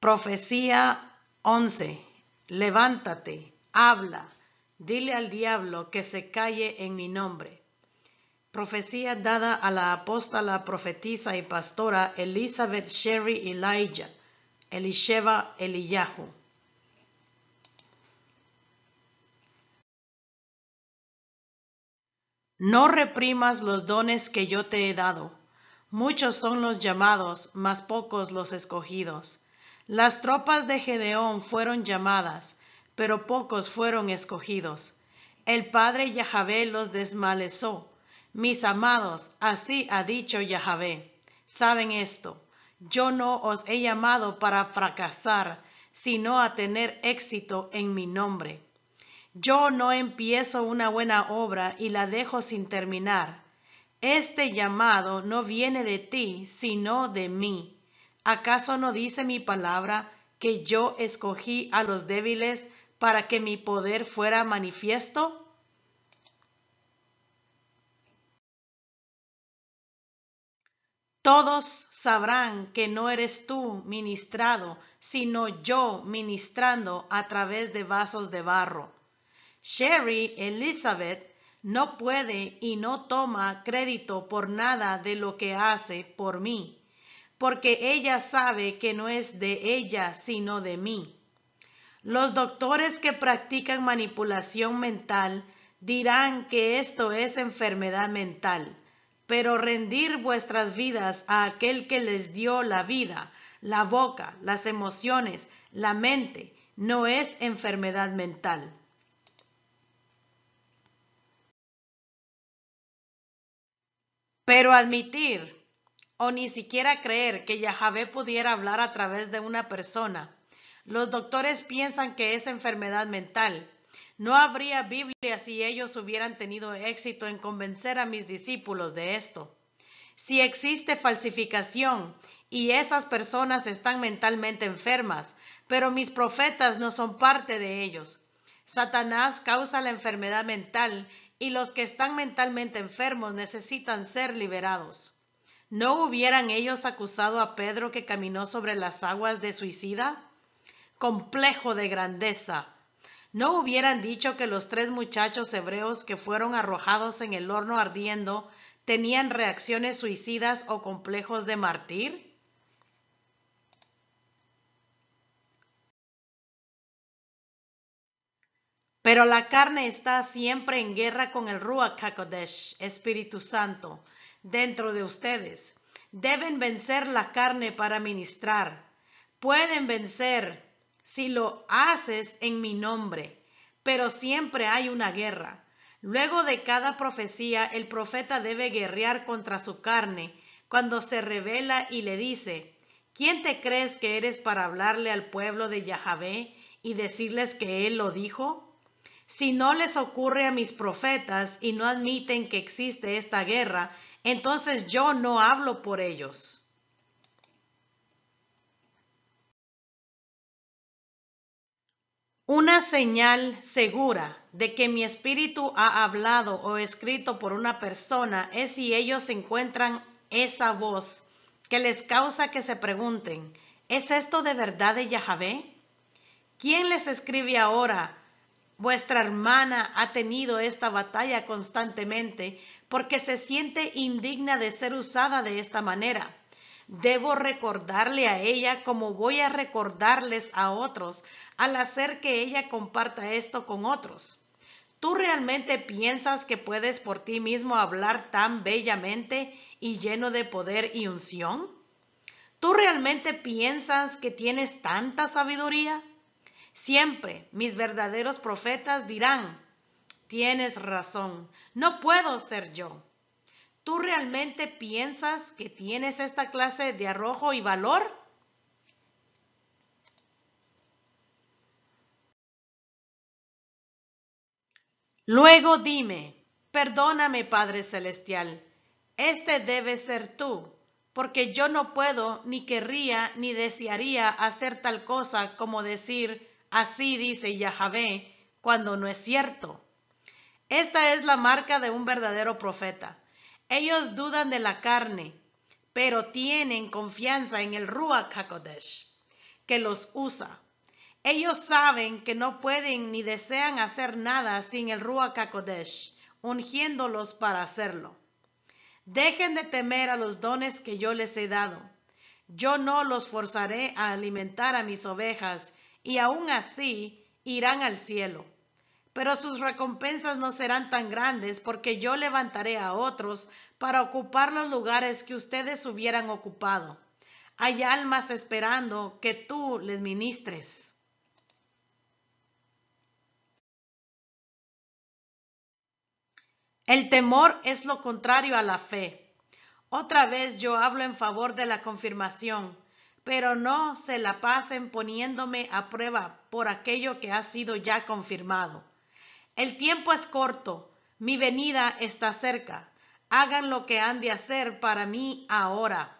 Profecía 11. Levántate, habla, dile al diablo que se calle en mi nombre. Profecía dada a la apóstola, profetisa y pastora Elizabeth Sherry Elijah, Elisheva Eliyahu. No reprimas los dones que yo te he dado. Muchos son los llamados, mas pocos los escogidos. Las tropas de Gedeón fueron llamadas, pero pocos fueron escogidos. El padre Yahvé los desmalezó. Mis amados, así ha dicho Yahvé. Saben esto, yo no os he llamado para fracasar, sino a tener éxito en mi nombre. Yo no empiezo una buena obra y la dejo sin terminar. Este llamado no viene de ti, sino de mí ¿Acaso no dice mi palabra que yo escogí a los débiles para que mi poder fuera manifiesto? Todos sabrán que no eres tú ministrado, sino yo ministrando a través de vasos de barro. Sherry Elizabeth no puede y no toma crédito por nada de lo que hace por mí porque ella sabe que no es de ella, sino de mí. Los doctores que practican manipulación mental dirán que esto es enfermedad mental, pero rendir vuestras vidas a aquel que les dio la vida, la boca, las emociones, la mente, no es enfermedad mental. Pero admitir o ni siquiera creer que Yahvé pudiera hablar a través de una persona. Los doctores piensan que es enfermedad mental. No habría Biblia si ellos hubieran tenido éxito en convencer a mis discípulos de esto. Si existe falsificación y esas personas están mentalmente enfermas, pero mis profetas no son parte de ellos. Satanás causa la enfermedad mental y los que están mentalmente enfermos necesitan ser liberados. ¿No hubieran ellos acusado a Pedro que caminó sobre las aguas de suicida? Complejo de grandeza. ¿No hubieran dicho que los tres muchachos hebreos que fueron arrojados en el horno ardiendo tenían reacciones suicidas o complejos de martir? Pero la carne está siempre en guerra con el Ruach HaKodesh, Espíritu Santo, dentro de ustedes. Deben vencer la carne para ministrar. Pueden vencer si lo haces en mi nombre, pero siempre hay una guerra. Luego de cada profecía, el profeta debe guerrear contra su carne cuando se revela y le dice, ¿quién te crees que eres para hablarle al pueblo de Yahvé y decirles que él lo dijo? Si no les ocurre a mis profetas y no admiten que existe esta guerra, entonces yo no hablo por ellos. Una señal segura de que mi espíritu ha hablado o escrito por una persona es si ellos encuentran esa voz que les causa que se pregunten, ¿es esto de verdad de Yahvé? ¿Quién les escribe ahora? Vuestra hermana ha tenido esta batalla constantemente, porque se siente indigna de ser usada de esta manera. Debo recordarle a ella como voy a recordarles a otros al hacer que ella comparta esto con otros. ¿Tú realmente piensas que puedes por ti mismo hablar tan bellamente y lleno de poder y unción? ¿Tú realmente piensas que tienes tanta sabiduría? Siempre mis verdaderos profetas dirán, Tienes razón, no puedo ser yo. ¿Tú realmente piensas que tienes esta clase de arrojo y valor? Luego dime, perdóname Padre Celestial, este debe ser tú, porque yo no puedo, ni querría, ni desearía hacer tal cosa como decir, así dice Yahvé, cuando no es cierto. Esta es la marca de un verdadero profeta. Ellos dudan de la carne, pero tienen confianza en el Ruach que los usa. Ellos saben que no pueden ni desean hacer nada sin el Ruach ungiéndolos para hacerlo. Dejen de temer a los dones que yo les he dado. Yo no los forzaré a alimentar a mis ovejas, y aún así irán al cielo pero sus recompensas no serán tan grandes porque yo levantaré a otros para ocupar los lugares que ustedes hubieran ocupado. Hay almas esperando que tú les ministres. El temor es lo contrario a la fe. Otra vez yo hablo en favor de la confirmación, pero no se la pasen poniéndome a prueba por aquello que ha sido ya confirmado el tiempo es corto, mi venida está cerca. Hagan lo que han de hacer para mí ahora,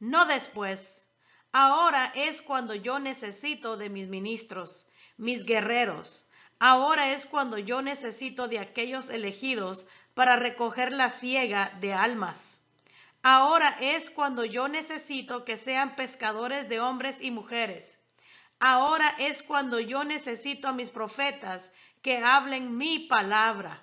no después. Ahora es cuando yo necesito de mis ministros, mis guerreros. Ahora es cuando yo necesito de aquellos elegidos para recoger la ciega de almas. Ahora es cuando yo necesito que sean pescadores de hombres y mujeres. Ahora es cuando yo necesito a mis profetas que hablen mi palabra.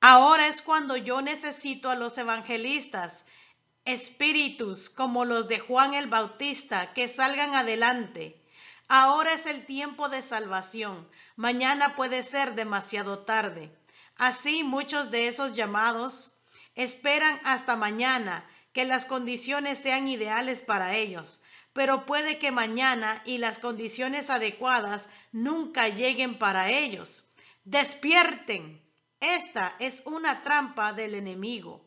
Ahora es cuando yo necesito a los evangelistas, espíritus como los de Juan el Bautista, que salgan adelante. Ahora es el tiempo de salvación. Mañana puede ser demasiado tarde. Así muchos de esos llamados esperan hasta mañana que las condiciones sean ideales para ellos, pero puede que mañana y las condiciones adecuadas nunca lleguen para ellos. Despierten. Esta es una trampa del enemigo.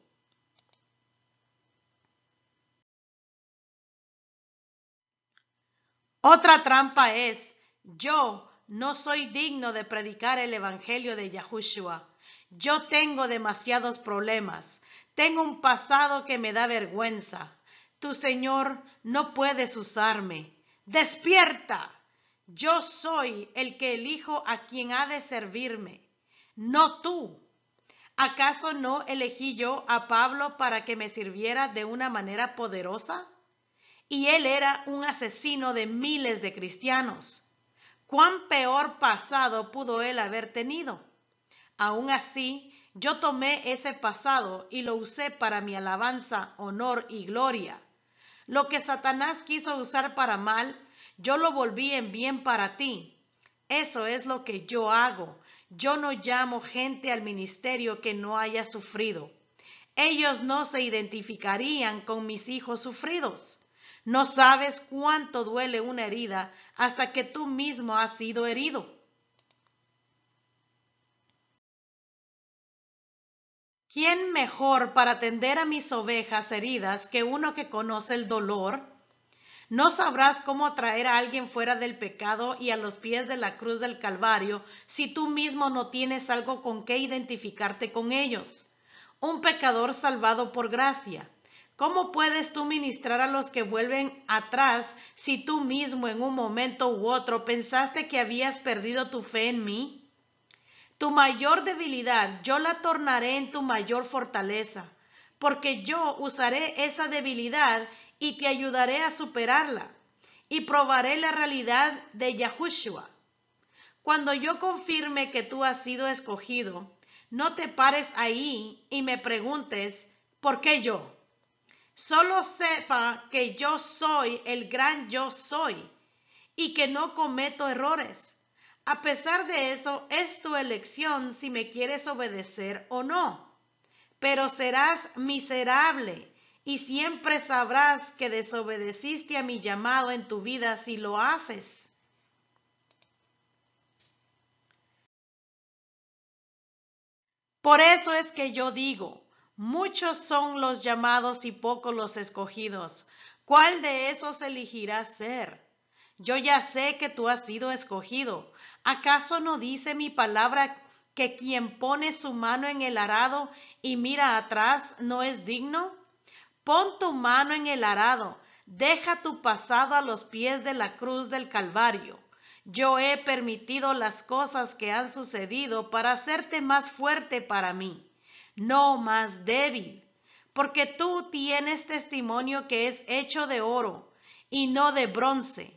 Otra trampa es, yo no soy digno de predicar el Evangelio de Yahushua. Yo tengo demasiados problemas. Tengo un pasado que me da vergüenza. Tu Señor, no puedes usarme. Despierta. Yo soy el que elijo a quien ha de servirme, no tú. ¿Acaso no elegí yo a Pablo para que me sirviera de una manera poderosa? Y él era un asesino de miles de cristianos. ¿Cuán peor pasado pudo él haber tenido? Aún así, yo tomé ese pasado y lo usé para mi alabanza, honor y gloria lo que Satanás quiso usar para mal, yo lo volví en bien para ti. Eso es lo que yo hago. Yo no llamo gente al ministerio que no haya sufrido. Ellos no se identificarían con mis hijos sufridos. No sabes cuánto duele una herida hasta que tú mismo has sido herido. ¿Quién mejor para atender a mis ovejas heridas que uno que conoce el dolor? No sabrás cómo traer a alguien fuera del pecado y a los pies de la cruz del Calvario si tú mismo no tienes algo con qué identificarte con ellos. Un pecador salvado por gracia. ¿Cómo puedes tú ministrar a los que vuelven atrás si tú mismo en un momento u otro pensaste que habías perdido tu fe en mí? Tu mayor debilidad yo la tornaré en tu mayor fortaleza, porque yo usaré esa debilidad y te ayudaré a superarla, y probaré la realidad de Yahushua. Cuando yo confirme que tú has sido escogido, no te pares ahí y me preguntes, ¿por qué yo? Solo sepa que yo soy el gran yo soy y que no cometo errores a pesar de eso, es tu elección si me quieres obedecer o no. Pero serás miserable y siempre sabrás que desobedeciste a mi llamado en tu vida si lo haces. Por eso es que yo digo, muchos son los llamados y pocos los escogidos. ¿Cuál de esos elegirás ser? Yo ya sé que tú has sido escogido. ¿Acaso no dice mi palabra que quien pone su mano en el arado y mira atrás no es digno? Pon tu mano en el arado, deja tu pasado a los pies de la cruz del Calvario. Yo he permitido las cosas que han sucedido para hacerte más fuerte para mí, no más débil, porque tú tienes testimonio que es hecho de oro y no de bronce.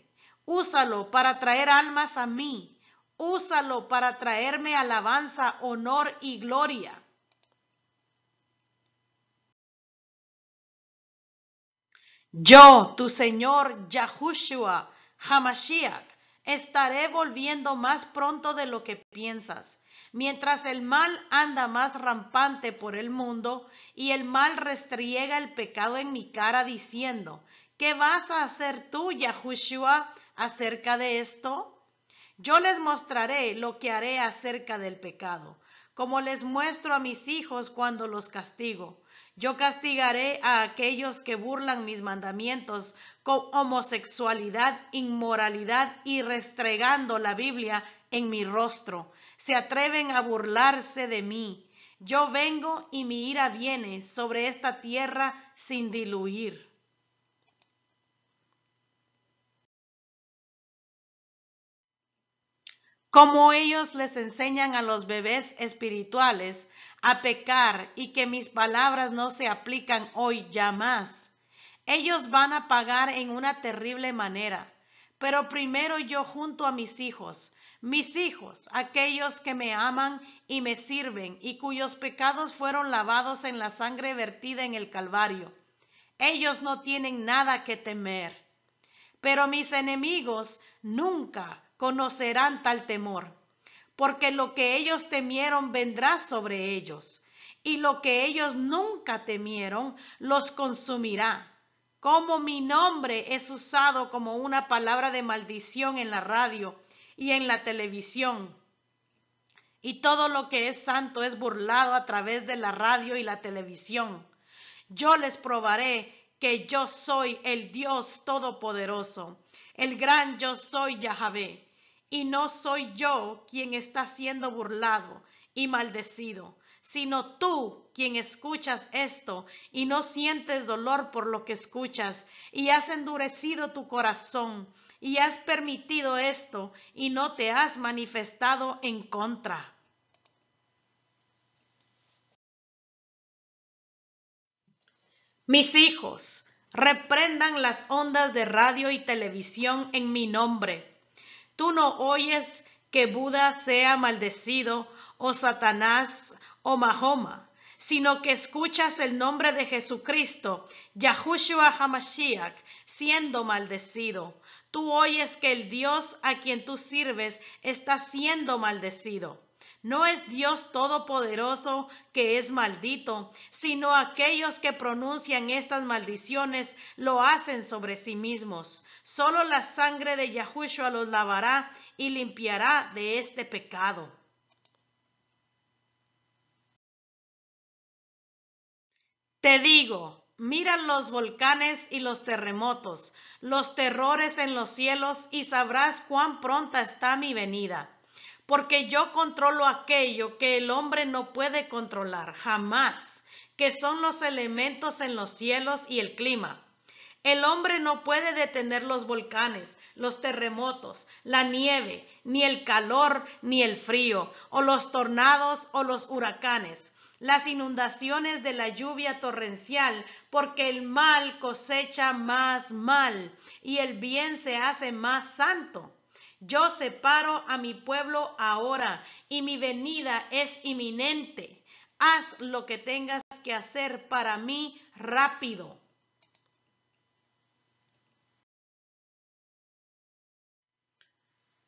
Úsalo para traer almas a mí. Úsalo para traerme alabanza, honor y gloria. Yo, tu Señor Yahushua Hamashiach, estaré volviendo más pronto de lo que piensas. Mientras el mal anda más rampante por el mundo y el mal restriega el pecado en mi cara diciendo, ¿qué vas a hacer tú, Yahushua? acerca de esto? Yo les mostraré lo que haré acerca del pecado, como les muestro a mis hijos cuando los castigo. Yo castigaré a aquellos que burlan mis mandamientos con homosexualidad, inmoralidad y restregando la Biblia en mi rostro. Se atreven a burlarse de mí. Yo vengo y mi ira viene sobre esta tierra sin diluir. como ellos les enseñan a los bebés espirituales a pecar y que mis palabras no se aplican hoy ya más. Ellos van a pagar en una terrible manera, pero primero yo junto a mis hijos, mis hijos, aquellos que me aman y me sirven y cuyos pecados fueron lavados en la sangre vertida en el Calvario. Ellos no tienen nada que temer. Pero mis enemigos nunca conocerán tal temor, porque lo que ellos temieron vendrá sobre ellos, y lo que ellos nunca temieron los consumirá. Como mi nombre es usado como una palabra de maldición en la radio y en la televisión, y todo lo que es santo es burlado a través de la radio y la televisión. Yo les probaré que yo soy el Dios Todopoderoso, el gran yo soy Yahvé. Y no soy yo quien está siendo burlado y maldecido, sino tú quien escuchas esto y no sientes dolor por lo que escuchas y has endurecido tu corazón y has permitido esto y no te has manifestado en contra. Mis hijos, reprendan las ondas de radio y televisión en mi nombre Tú no oyes que Buda sea maldecido o Satanás o Mahoma, sino que escuchas el nombre de Jesucristo, Yahushua Hamashiach, siendo maldecido. Tú oyes que el Dios a quien tú sirves está siendo maldecido. No es Dios Todopoderoso que es maldito, sino aquellos que pronuncian estas maldiciones lo hacen sobre sí mismos. Solo la sangre de Yahushua los lavará y limpiará de este pecado. Te digo, miran los volcanes y los terremotos, los terrores en los cielos, y sabrás cuán pronta está mi venida. Porque yo controlo aquello que el hombre no puede controlar jamás, que son los elementos en los cielos y el clima. El hombre no puede detener los volcanes, los terremotos, la nieve, ni el calor, ni el frío, o los tornados o los huracanes, las inundaciones de la lluvia torrencial, porque el mal cosecha más mal y el bien se hace más santo. Yo separo a mi pueblo ahora y mi venida es inminente. Haz lo que tengas que hacer para mí rápido.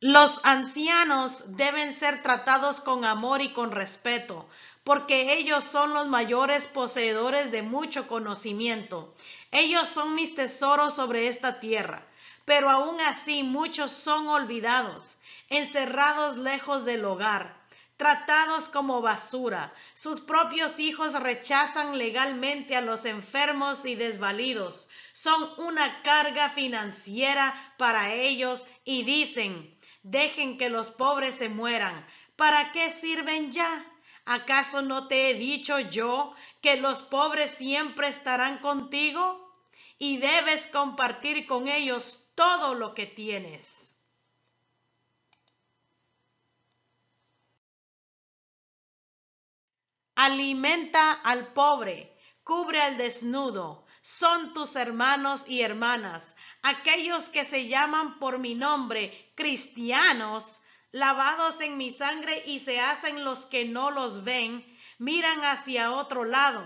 Los ancianos deben ser tratados con amor y con respeto, porque ellos son los mayores poseedores de mucho conocimiento. Ellos son mis tesoros sobre esta tierra, pero aún así muchos son olvidados, encerrados lejos del hogar, tratados como basura. Sus propios hijos rechazan legalmente a los enfermos y desvalidos, son una carga financiera para ellos y dicen, Dejen que los pobres se mueran. ¿Para qué sirven ya? ¿Acaso no te he dicho yo que los pobres siempre estarán contigo? Y debes compartir con ellos todo lo que tienes. Alimenta al pobre, cubre al desnudo, son tus hermanos y hermanas, aquellos que se llaman por mi nombre cristianos, lavados en mi sangre y se hacen los que no los ven, miran hacia otro lado.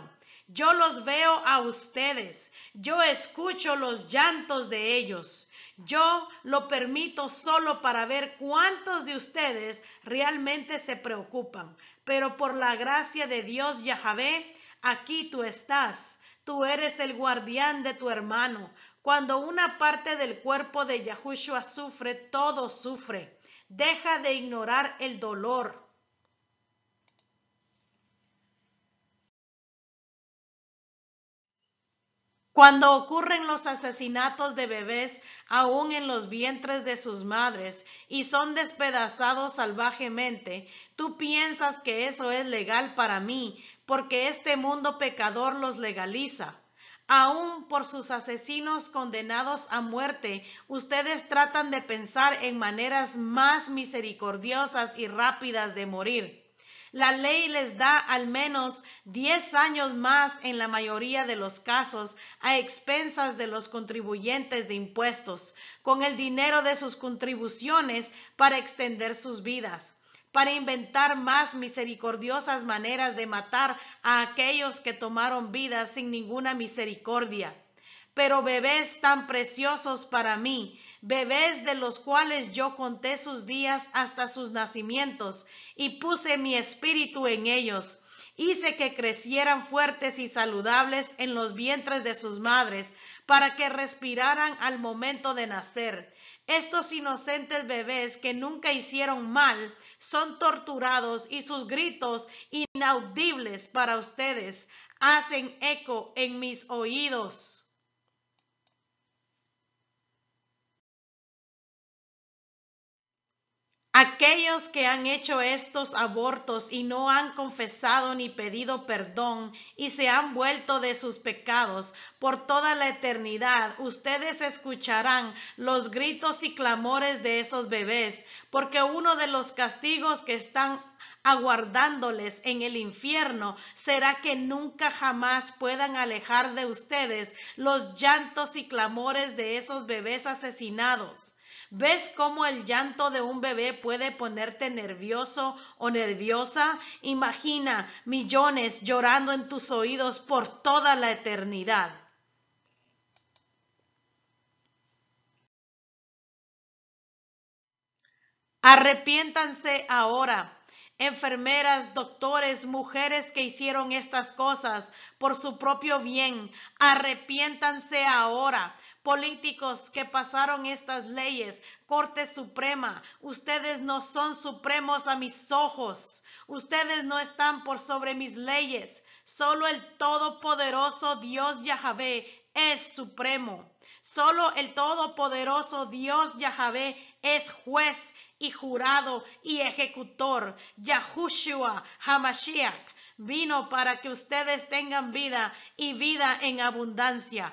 Yo los veo a ustedes, yo escucho los llantos de ellos. Yo lo permito solo para ver cuántos de ustedes realmente se preocupan. Pero por la gracia de Dios Yahvé, aquí tú estás. Tú eres el guardián de tu hermano. Cuando una parte del cuerpo de Yahushua sufre, todo sufre. Deja de ignorar el dolor. Cuando ocurren los asesinatos de bebés aún en los vientres de sus madres y son despedazados salvajemente, tú piensas que eso es legal para mí, porque este mundo pecador los legaliza. Aún por sus asesinos condenados a muerte, ustedes tratan de pensar en maneras más misericordiosas y rápidas de morir. La ley les da al menos 10 años más en la mayoría de los casos a expensas de los contribuyentes de impuestos, con el dinero de sus contribuciones para extender sus vidas para inventar más misericordiosas maneras de matar a aquellos que tomaron vida sin ninguna misericordia. Pero bebés tan preciosos para mí, bebés de los cuales yo conté sus días hasta sus nacimientos, y puse mi espíritu en ellos. Hice que crecieran fuertes y saludables en los vientres de sus madres, para que respiraran al momento de nacer estos inocentes bebés que nunca hicieron mal son torturados y sus gritos inaudibles para ustedes hacen eco en mis oídos. Aquellos que han hecho estos abortos y no han confesado ni pedido perdón y se han vuelto de sus pecados por toda la eternidad, ustedes escucharán los gritos y clamores de esos bebés, porque uno de los castigos que están aguardándoles en el infierno será que nunca jamás puedan alejar de ustedes los llantos y clamores de esos bebés asesinados. ¿Ves cómo el llanto de un bebé puede ponerte nervioso o nerviosa? Imagina millones llorando en tus oídos por toda la eternidad. Arrepiéntanse ahora enfermeras, doctores, mujeres que hicieron estas cosas por su propio bien, arrepiéntanse ahora, políticos que pasaron estas leyes, Corte Suprema, ustedes no son supremos a mis ojos, ustedes no están por sobre mis leyes, solo el todopoderoso Dios Yahvé es supremo. Solo el todopoderoso Dios Yahvé es juez y jurado y ejecutor. Yahushua Hamashiach vino para que ustedes tengan vida y vida en abundancia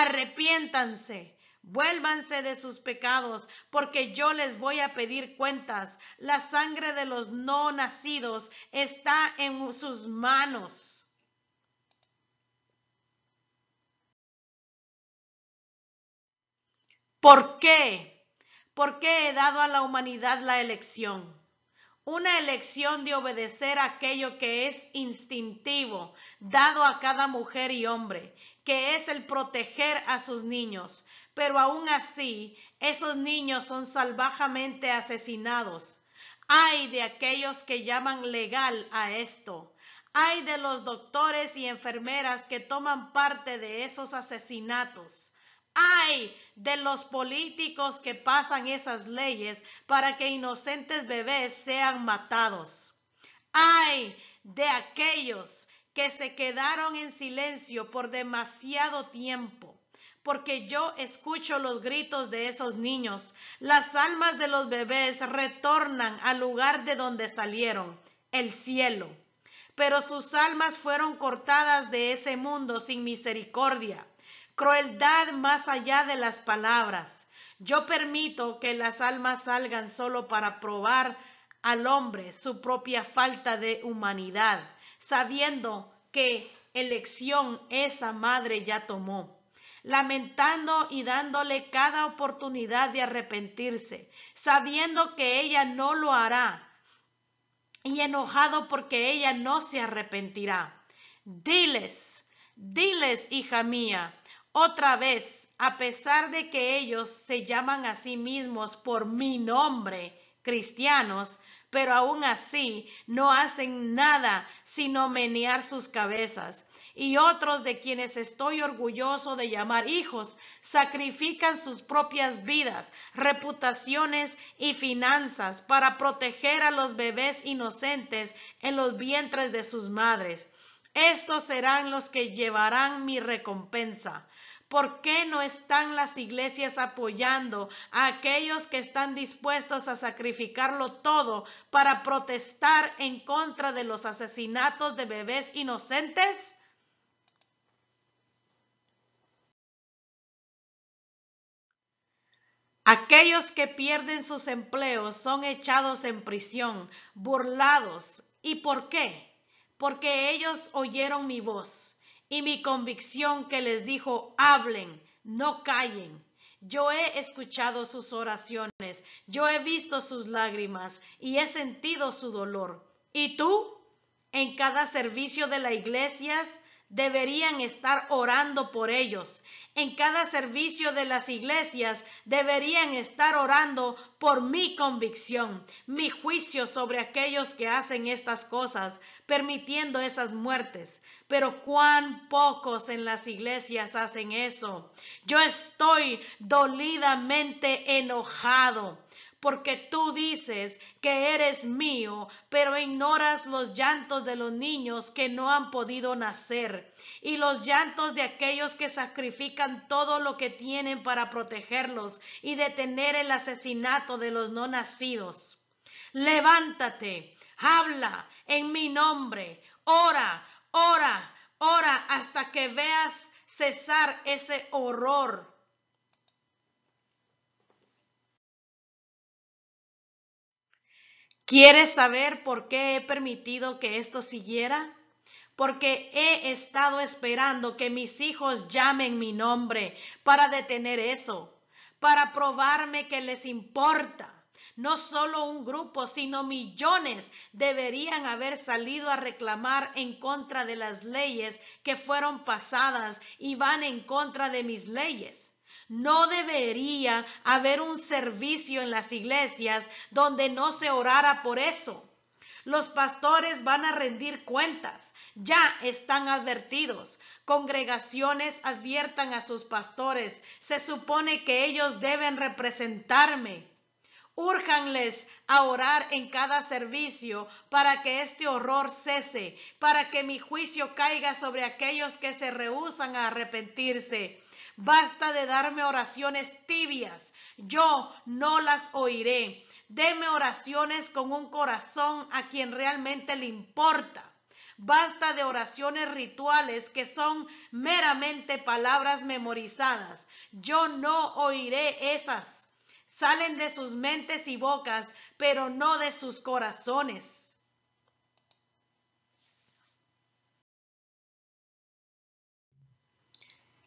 arrepiéntanse. Vuélvanse de sus pecados, porque yo les voy a pedir cuentas. La sangre de los no nacidos está en sus manos. ¿Por qué? ¿Por qué he dado a la humanidad la elección? Una elección de obedecer aquello que es instintivo, dado a cada mujer y hombre, que es el proteger a sus niños. Pero aún así, esos niños son salvajamente asesinados. Ay de aquellos que llaman legal a esto. Ay de los doctores y enfermeras que toman parte de esos asesinatos. Ay de los políticos que pasan esas leyes para que inocentes bebés sean matados. Ay de aquellos que se quedaron en silencio por demasiado tiempo, porque yo escucho los gritos de esos niños. Las almas de los bebés retornan al lugar de donde salieron, el cielo. Pero sus almas fueron cortadas de ese mundo sin misericordia, crueldad más allá de las palabras. Yo permito que las almas salgan solo para probar al hombre su propia falta de humanidad sabiendo que elección esa madre ya tomó, lamentando y dándole cada oportunidad de arrepentirse, sabiendo que ella no lo hará y enojado porque ella no se arrepentirá. Diles, diles, hija mía, otra vez, a pesar de que ellos se llaman a sí mismos por mi nombre, cristianos, pero aún así no hacen nada sino menear sus cabezas. Y otros de quienes estoy orgulloso de llamar hijos sacrifican sus propias vidas, reputaciones y finanzas para proteger a los bebés inocentes en los vientres de sus madres. Estos serán los que llevarán mi recompensa. ¿Por qué no están las iglesias apoyando a aquellos que están dispuestos a sacrificarlo todo para protestar en contra de los asesinatos de bebés inocentes? Aquellos que pierden sus empleos son echados en prisión, burlados. ¿Y por qué? Porque ellos oyeron mi voz y mi convicción que les dijo, hablen, no callen. Yo he escuchado sus oraciones, yo he visto sus lágrimas y he sentido su dolor. ¿Y tú? En cada servicio de la iglesia deberían estar orando por ellos. En cada servicio de las iglesias deberían estar orando por mi convicción, mi juicio sobre aquellos que hacen estas cosas, permitiendo esas muertes. Pero cuán pocos en las iglesias hacen eso. Yo estoy dolidamente enojado porque tú dices que eres mío, pero ignoras los llantos de los niños que no han podido nacer y los llantos de aquellos que sacrifican todo lo que tienen para protegerlos y detener el asesinato de los no nacidos. Levántate, habla en mi nombre, ora, ora, ora hasta que veas cesar ese horror ¿Quieres saber por qué he permitido que esto siguiera? Porque he estado esperando que mis hijos llamen mi nombre para detener eso, para probarme que les importa. No solo un grupo, sino millones deberían haber salido a reclamar en contra de las leyes que fueron pasadas y van en contra de mis leyes. No debería haber un servicio en las iglesias donde no se orara por eso. Los pastores van a rendir cuentas, ya están advertidos. Congregaciones adviertan a sus pastores, se supone que ellos deben representarme. Urjanles a orar en cada servicio para que este horror cese, para que mi juicio caiga sobre aquellos que se rehusan a arrepentirse Basta de darme oraciones tibias. Yo no las oiré. Deme oraciones con un corazón a quien realmente le importa. Basta de oraciones rituales que son meramente palabras memorizadas. Yo no oiré esas. Salen de sus mentes y bocas, pero no de sus corazones.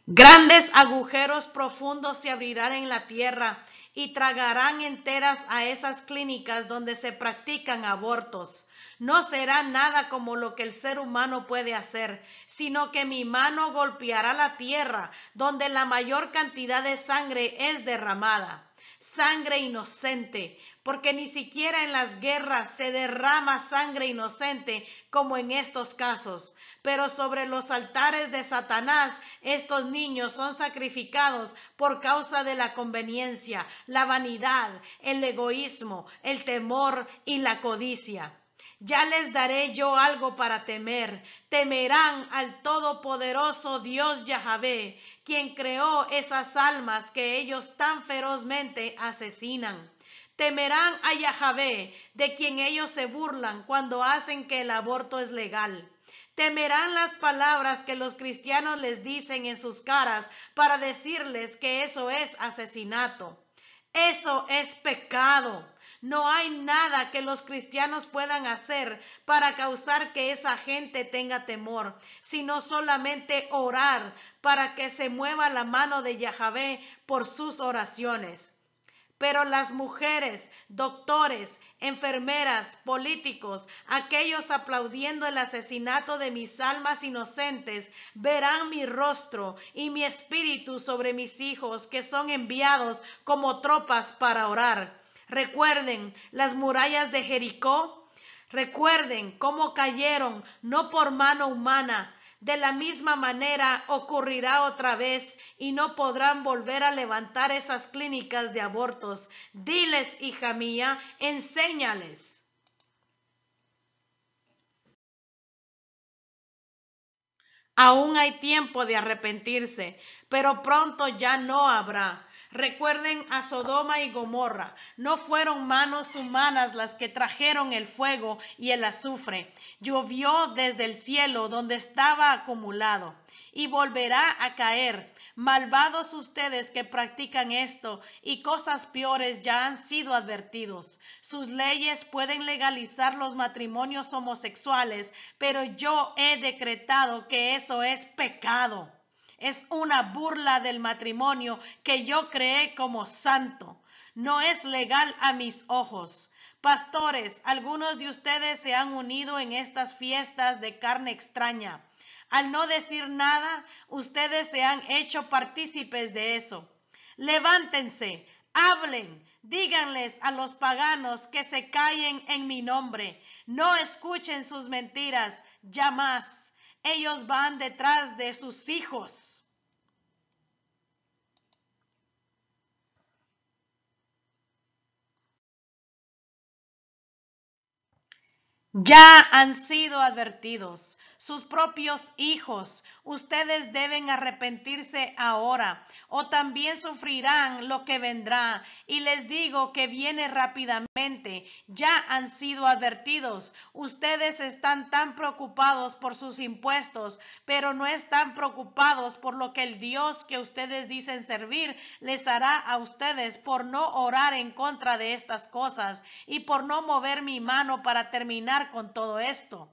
Grandes agujeros profundos se abrirán en la tierra y tragarán enteras a esas clínicas donde se practican abortos. No será nada como lo que el ser humano puede hacer, sino que mi mano golpeará la tierra donde la mayor cantidad de sangre es derramada sangre inocente, porque ni siquiera en las guerras se derrama sangre inocente como en estos casos. Pero sobre los altares de Satanás, estos niños son sacrificados por causa de la conveniencia, la vanidad, el egoísmo, el temor y la codicia. Ya les daré yo algo para temer. Temerán al todopoderoso Dios Yahvé, quien creó esas almas que ellos tan ferozmente asesinan. Temerán a Yahvé, de quien ellos se burlan cuando hacen que el aborto es legal. Temerán las palabras que los cristianos les dicen en sus caras para decirles que eso es asesinato. Eso es pecado. No hay nada que los cristianos puedan hacer para causar que esa gente tenga temor, sino solamente orar para que se mueva la mano de Yahvé por sus oraciones pero las mujeres, doctores, enfermeras, políticos, aquellos aplaudiendo el asesinato de mis almas inocentes, verán mi rostro y mi espíritu sobre mis hijos que son enviados como tropas para orar. Recuerden las murallas de Jericó. Recuerden cómo cayeron, no por mano humana, de la misma manera ocurrirá otra vez y no podrán volver a levantar esas clínicas de abortos. Diles, hija mía, enséñales. Aún hay tiempo de arrepentirse, pero pronto ya no habrá. Recuerden a Sodoma y Gomorra. No fueron manos humanas las que trajeron el fuego y el azufre. Llovió desde el cielo donde estaba acumulado y volverá a caer Malvados ustedes que practican esto y cosas peores ya han sido advertidos. Sus leyes pueden legalizar los matrimonios homosexuales, pero yo he decretado que eso es pecado. Es una burla del matrimonio que yo creé como santo. No es legal a mis ojos. Pastores, algunos de ustedes se han unido en estas fiestas de carne extraña al no decir nada, ustedes se han hecho partícipes de eso. Levántense, hablen, díganles a los paganos que se callen en mi nombre. No escuchen sus mentiras, ya más. Ellos van detrás de sus hijos. Ya han sido advertidos sus propios hijos. Ustedes deben arrepentirse ahora o también sufrirán lo que vendrá. Y les digo que viene rápidamente. Ya han sido advertidos. Ustedes están tan preocupados por sus impuestos, pero no están preocupados por lo que el Dios que ustedes dicen servir les hará a ustedes por no orar en contra de estas cosas y por no mover mi mano para terminar con todo esto.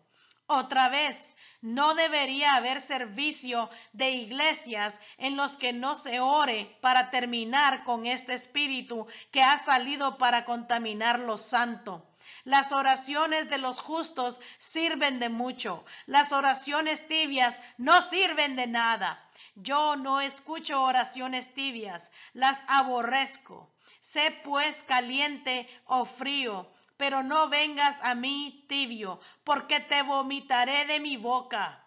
Otra vez, no debería haber servicio de iglesias en los que no se ore para terminar con este espíritu que ha salido para contaminar lo santo. Las oraciones de los justos sirven de mucho. Las oraciones tibias no sirven de nada. Yo no escucho oraciones tibias, las aborrezco. Sé pues caliente o frío pero no vengas a mí tibio, porque te vomitaré de mi boca.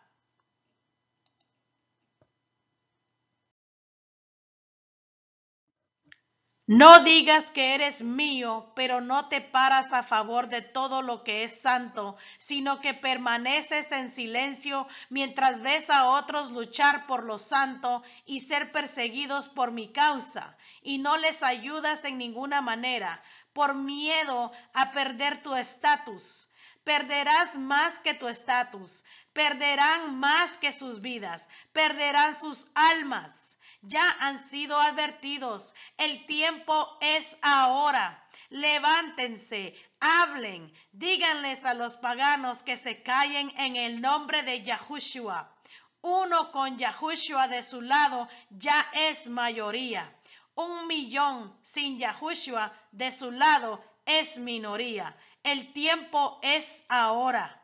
No digas que eres mío, pero no te paras a favor de todo lo que es santo, sino que permaneces en silencio mientras ves a otros luchar por lo santo y ser perseguidos por mi causa, y no les ayudas en ninguna manera, por miedo a perder tu estatus. Perderás más que tu estatus, perderán más que sus vidas, perderán sus almas. Ya han sido advertidos, el tiempo es ahora. Levántense, hablen, díganles a los paganos que se callen en el nombre de Yahushua. Uno con Yahushua de su lado ya es mayoría. Un millón sin Yahushua de su lado es minoría. El tiempo es ahora.